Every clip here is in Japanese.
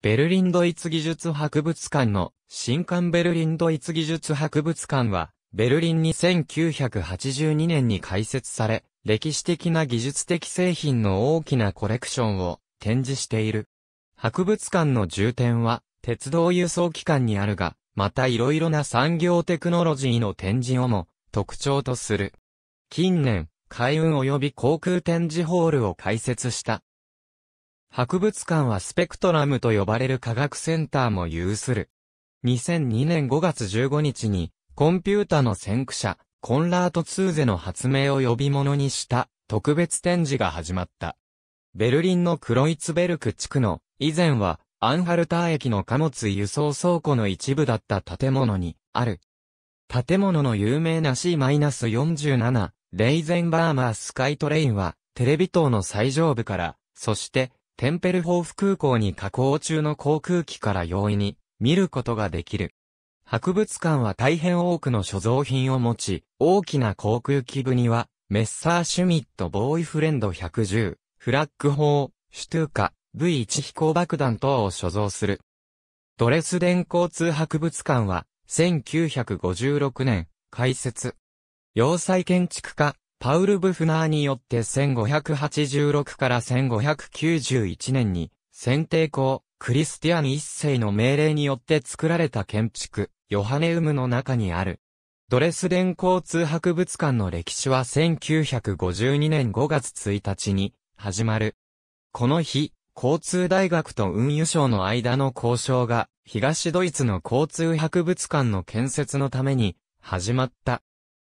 ベルリンドイツ技術博物館の新館ベルリンドイツ技術博物館は、ベルリンに1982年に開設され、歴史的な技術的製品の大きなコレクションを展示している。博物館の重点は、鉄道輸送機関にあるが、また色々な産業テクノロジーの展示をも特徴とする。近年、海運及び航空展示ホールを開設した博物館はスペクトラムと呼ばれる科学センターも有する。2002年5月15日に、コンピュータの先駆者、コンラート・ツーゼの発明を呼び物にした特別展示が始まった。ベルリンのクロイツベルク地区の、以前はアンハルター駅の貨物輸送倉庫の一部だった建物に、ある。建物の有名な C-47、レイゼンバーマースカイトレインは、テレビ塔の最上部から、そして、テンペルホーフ空港に加工中の航空機から容易に見ることができる。博物館は大変多くの所蔵品を持ち、大きな航空機部には、メッサーシュミットボーイフレンド110、フラッグ砲、シュトゥーカ、V1 飛行爆弾等を所蔵する。ドレスデン交通博物館は、1956年、開設。要塞建築家、パウル・ブフナーによって1586から1591年に、選定校、クリスティアン一世の命令によって作られた建築、ヨハネウムの中にある。ドレスデン交通博物館の歴史は1952年5月1日に始まる。この日、交通大学と運輸省の間の交渉が東ドイツの交通博物館の建設のために始まった。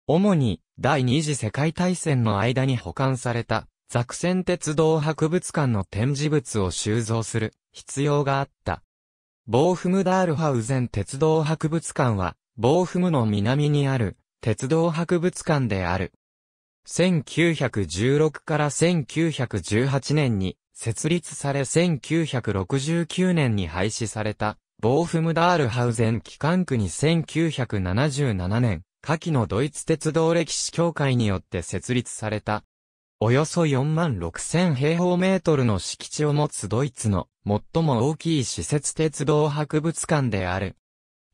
主に第二次世界大戦の間に保管された、ザクセン鉄道博物館の展示物を収蔵する必要があった。ボーフムダールハウゼン鉄道博物館は、ボーフムの南にある鉄道博物館である。1916から1918年に設立され1969年に廃止された、ボーフムダールハウゼン機関区に1977年、下記のドイツ鉄道歴史協会によって設立された。およそ4万6000平方メートルの敷地を持つドイツの最も大きい施設鉄道博物館である。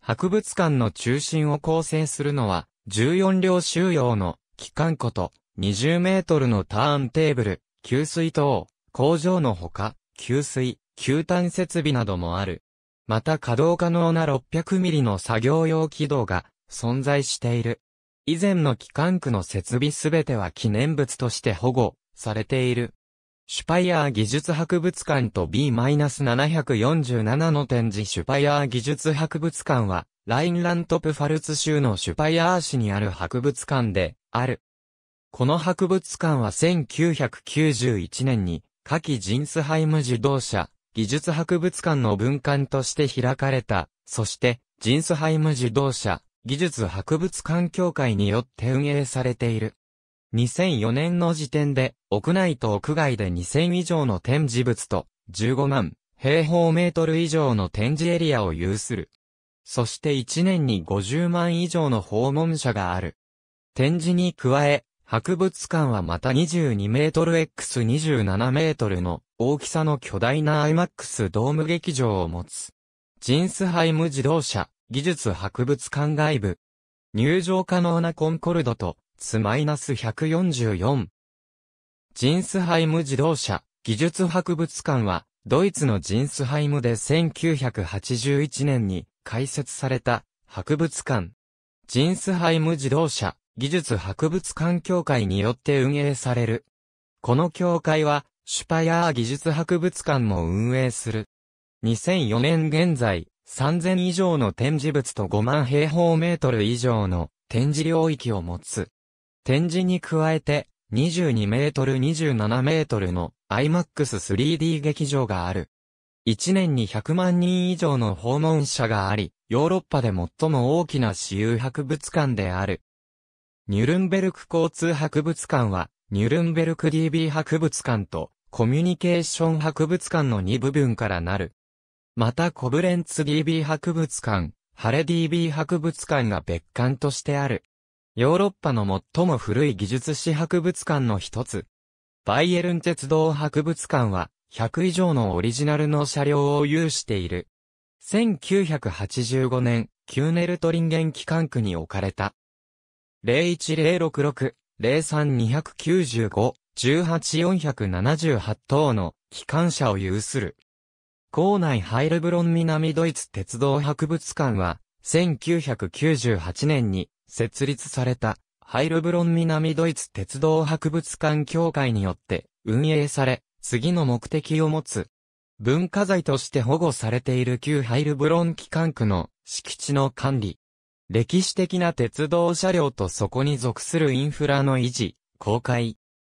博物館の中心を構成するのは14両収容の機関庫と20メートルのターンテーブル、給水塔、工場のほか、給水、給炭設備などもある。また稼働可能な600ミリの作業用軌道が存在している。以前の機関区の設備すべては記念物として保護されている。シュパイアー技術博物館と B-747 の展示シュパイアー技術博物館は、ラインラントプファルツ州のシュパイアー市にある博物館で、ある。この博物館は1991年に、夏季ジンスハイム自動車、技術博物館の分館として開かれた、そして、ジンスハイム自動車、技術博物館協会によって運営されている。2004年の時点で、屋内と屋外で2000以上の展示物と、15万平方メートル以上の展示エリアを有する。そして1年に50万以上の訪問者がある。展示に加え、博物館はまた22メートル X27 メートルの大きさの巨大な IMAX ドーム劇場を持つ。ジンスハイム自動車、技術博物館外部。入場可能なコンコルドと、ツマイナス144。ジンスハイム自動車、技術博物館は、ドイツのジンスハイムで1981年に開設された博物館。ジンスハイム自動車技術博物館協会によって運営される。この協会はシュパヤー技術博物館も運営する。2004年現在、3000以上の展示物と5万平方メートル以上の展示領域を持つ。展示に加えて、22メートル27メートルの IMAX3D 劇場がある。1年に100万人以上の訪問者があり、ヨーロッパで最も大きな私有博物館である。ニュルンベルク交通博物館は、ニュルンベルク DB 博物館とコミュニケーション博物館の2部分からなる。またコブレンツ DB 博物館、ハレ DB 博物館が別館としてある。ヨーロッパの最も古い技術史博物館の一つ。バイエルン鉄道博物館は、100以上のオリジナルの車両を有している。1985年、キューネルトリンゲン機関区に置かれた。01066、03295、18478等の機関車を有する。校内ハイルブロン南ドイツ鉄道博物館は、1998年に設立された、ハイルブロン南ドイツ鉄道博物館協会によって運営され、次の目的を持つ。文化財として保護されている旧ハイルブロン機関区の敷地の管理。歴史的な鉄道車両とそこに属するインフラの維持、公開。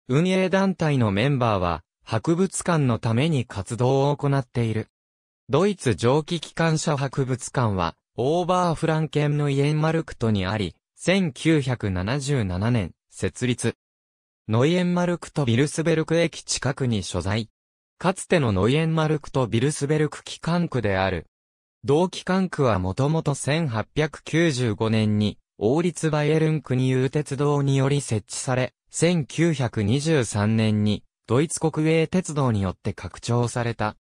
運営団体のメンバーは、博物館のために活動を行っている。ドイツ蒸気機関車博物館は、オーバーフランケンのイエンマルクトにあり、1977年、設立。ノイエンマルクトビルスベルク駅近くに所在。かつてのノイエンマルクトビルスベルク機関区である。同機関区はもともと1895年に、王立バイエルン国有鉄道により設置され、1923年にドイツ国営鉄道によって拡張された。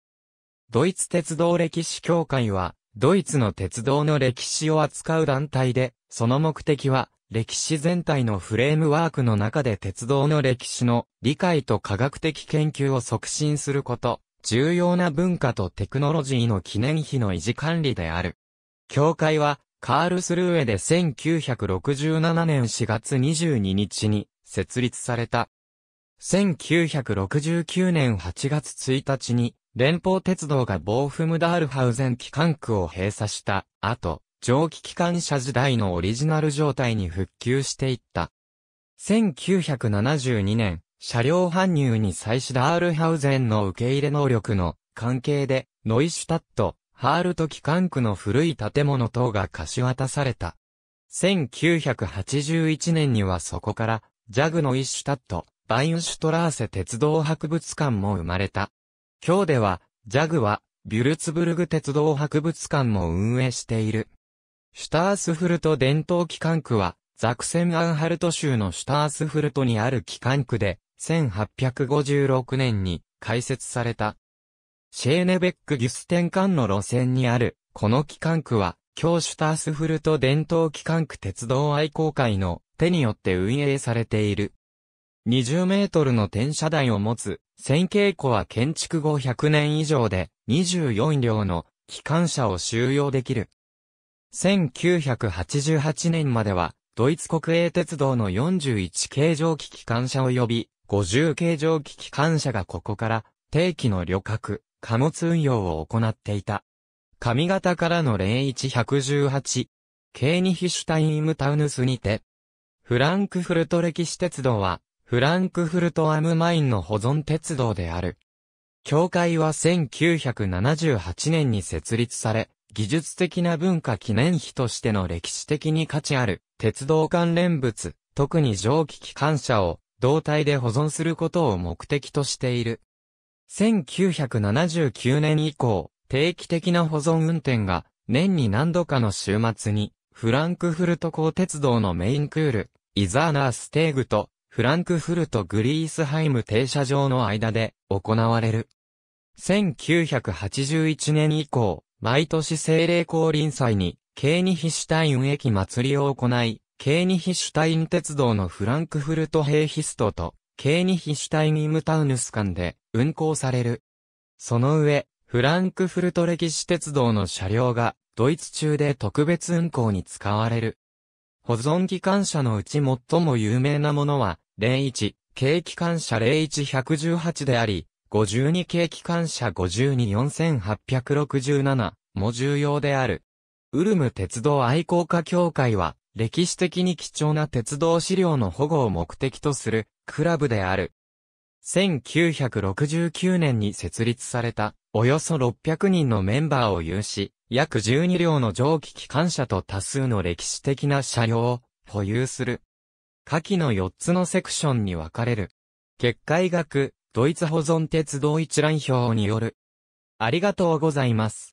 ドイツ鉄道歴史協会は、ドイツの鉄道の歴史を扱う団体で、その目的は、歴史全体のフレームワークの中で鉄道の歴史の理解と科学的研究を促進すること、重要な文化とテクノロジーの記念碑の維持管理である。協会は、カールスルーエで1967年4月22日に設立された。1969年8月1日に、連邦鉄道がボーフムダールハウゼン機関区を閉鎖した後、蒸気機関車時代のオリジナル状態に復旧していった。1972年、車両搬入に際しダールハウゼンの受け入れ能力の関係で、ノイシュタット、ハールト機関区の古い建物等が貸し渡された。1981年にはそこから、ジャグのイシュタット、バインシュトラーセ鉄道博物館も生まれた。今日では、ジャグは、ビュルツブルグ鉄道博物館も運営している。シュタースフルト伝統機関区は、ザクセンアンハルト州のシュタースフルトにある機関区で、1856年に開設された。シェーネベック・ギュステン間の路線にある、この機関区は、京シュタースフルト伝統機関区鉄道愛好会の手によって運営されている。20メートルの転車台を持つ、線形庫は建築後100年以上で24両の機関車を収容できる。1988年までは、ドイツ国営鉄道の41形状機機関車及び50形状機機関車がここから定期の旅客、貨物運用を行っていた。上方からの01118、ケーニヒシュタインムタウヌスにて、フランクフルト歴史鉄道は、フランクフルトアムマインの保存鉄道である。教会は1978年に設立され、技術的な文化記念碑としての歴史的に価値ある鉄道関連物、特に蒸気機関車を胴体で保存することを目的としている。1979年以降、定期的な保存運転が年に何度かの週末にフランクフルト港鉄道のメインクール、イザーナーステーグとフランクフルト・グリースハイム停車場の間で行われる。1981年以降、毎年精霊降臨祭に、ケーニヒシュタイン駅祭りを行い、ケーニヒシュタイン鉄道のフランクフルト・ヘイヒストと、ケーニヒシュタイン・イムタウヌス間で運行される。その上、フランクフルト歴史鉄道の車両が、ドイツ中で特別運行に使われる。保存機関車のうち最も有名なものは、01、軽機関車01118であり、52軽機関車524867も重要である。ウルム鉄道愛好家協会は、歴史的に貴重な鉄道資料の保護を目的とする、クラブである。1969年に設立された、およそ600人のメンバーを有し、約12両の蒸気機関車と多数の歴史的な車両を保有する。下記の4つのセクションに分かれる。結界学、ドイツ保存鉄道一覧表による。ありがとうございます。